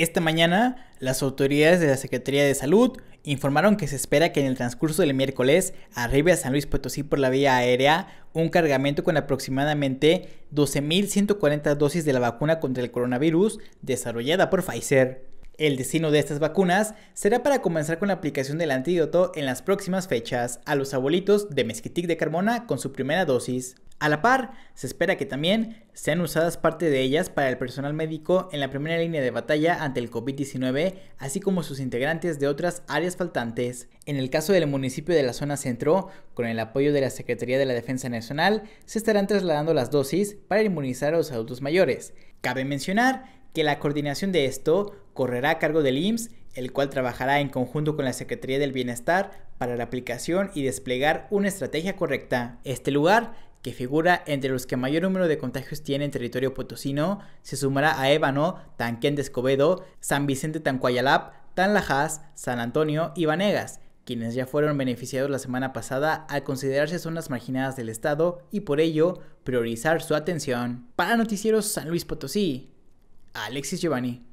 Esta mañana, las autoridades de la Secretaría de Salud informaron que se espera que en el transcurso del miércoles arribe a San Luis Potosí por la vía aérea un cargamento con aproximadamente 12.140 dosis de la vacuna contra el coronavirus desarrollada por Pfizer. El destino de estas vacunas será para comenzar con la aplicación del antídoto en las próximas fechas a los abuelitos de Mezquitic de Carmona con su primera dosis. A la par, se espera que también sean usadas parte de ellas para el personal médico en la primera línea de batalla ante el COVID-19, así como sus integrantes de otras áreas faltantes. En el caso del municipio de la zona centro, con el apoyo de la Secretaría de la Defensa Nacional, se estarán trasladando las dosis para inmunizar a los adultos mayores. Cabe mencionar que la coordinación de esto correrá a cargo del IMSS, el cual trabajará en conjunto con la Secretaría del Bienestar para la aplicación y desplegar una estrategia correcta. Este lugar, que figura entre los que mayor número de contagios tiene en territorio potosino, se sumará a Ébano, Tanquén de Escobedo, San Vicente Tancuayalap, Tanlajas, San Antonio y Vanegas, quienes ya fueron beneficiados la semana pasada al considerarse zonas marginadas del Estado y por ello priorizar su atención. Para Noticieros San Luis Potosí, Alexis Giovanni.